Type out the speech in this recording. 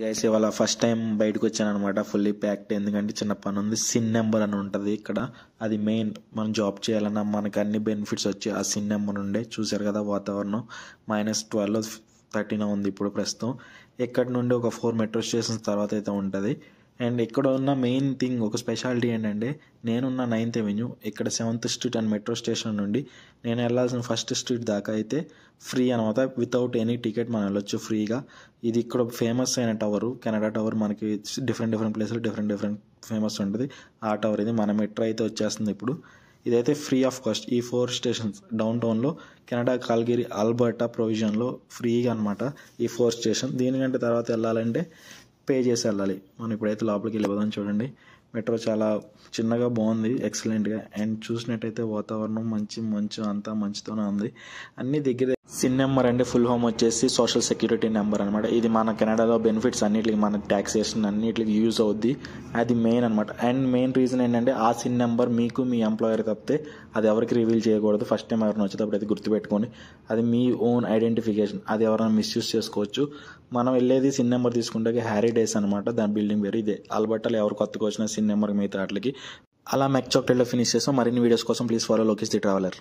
guys ఇవాళ first time బయటకు వచ్చాను అనమాట ఫుల్లీ ప్యాక్డ్ ఎందుకంటే చిన్న పని ఉంది సిన్ నెంబర్ అని ఉంటుంది ఇక్కడ అది మెయిన్ మనం జాబ్ చేయాలన్నా మనకు అన్ని బెనిఫిట్స్ వచ్చి ఆ సిన్ నెంబర్ ఉండే చూశారు కదా వాతావరణం మైనస్ ట్వెల్వ్ థర్టీన్ ఉంది ఇప్పుడు ప్రస్తుతం ఎక్కడి నుండి ఒక ఫోర్ మెట్రో స్టేషన్స్ తర్వాత అయితే ఉంటుంది అండ్ ఇక్కడ ఉన్న మెయిన్ థింగ్ ఒక స్పెషాలిటీ ఏంటంటే నేనున్న నైన్త్ అవెన్యూ ఇక్కడ seventh street and metro station నుండి నేను వెళ్ళాల్సిన ఫస్ట్ స్ట్రీట్ దాకా అయితే ఫ్రీ అనమాట వితౌట్ ఎనీ టికెట్ మనం వెళ్ళొచ్చు ఫ్రీగా ఇది ఇక్కడ ఫేమస్ అయిన టవరు కెనడా టవర్ మనకి different different places different different famous ఉంటుంది ఆ టవర్ ఇది మన మెట్రో అయితే వచ్చేస్తుంది ఇప్పుడు ఇదైతే ఫ్రీ ఆఫ్ కాస్ట్ ఈ ఫోర్ స్టేషన్స్ డౌన్ టౌన్లో కెనడా కాల్గిరి ఆల్బర్టా ప్రొవిజన్లో ఫ్రీగా అనమాట ఈ ఫోర్ స్టేషన్ దీనికంటే తర్వాత వెళ్ళాలంటే పే చేసి వెళ్ళాలి మనం ఇప్పుడైతే లోపలికి వెళ్ళిపోదాం చూడండి మెట్రో చాలా చిన్నగా బాగుంది ఎక్సలెంట్గా అండ్ చూసినట్టయితే వాతావరణం మంచి మంచు అంతా మంచుతోనే ఉంది అన్ని దగ్గర సిన్ నెంబర్ అంటే ఫుల్ హోమ్ వచ్చేసి సోషల్ సెక్యూరిటీ నెంబర్ అనమాట ఇది మన కెనడాలో బెనిఫిట్స్ అన్నిటికి మన ట్యాక్సేషన్ అన్నిటికి యూజ్ అవుద్ది అది మెయిన్ అనమాట అండ్ మెయిన్ రీజన్ ఏంటంటే ఆ సిన్ నెంబర్ మీకు మీ ఎంప్లాయర్ తప్పితే అది ఎవరికి రివీల్ చేయకూడదు ఫస్ట్ టైం ఎవరైనా వచ్చేటప్పుడు అది గుర్తుపెట్టుకొని అది మీ ఓన్ ఐడెంటిఫికేషన్ అది ఎవరైనా మిస్యూజ్ చేసుకోవచ్చు మనం వెళ్ళేది సిన్ నెంబర్ తీసుకుంటే హ్యారీ డేస్ అనమాట దాని బిల్డింగ్ పేరు ఇదే అల్బట్టాలు ఎవరు కొత్తగా వచ్చినా సిన్ నెంబర్ మిగతా వాటికి అలా మెక్ చాక్లెట్లో ఫినిష్ చేస్తాం మరిన్ని వీడియోస్ కోసం please follow Lokesh the traveller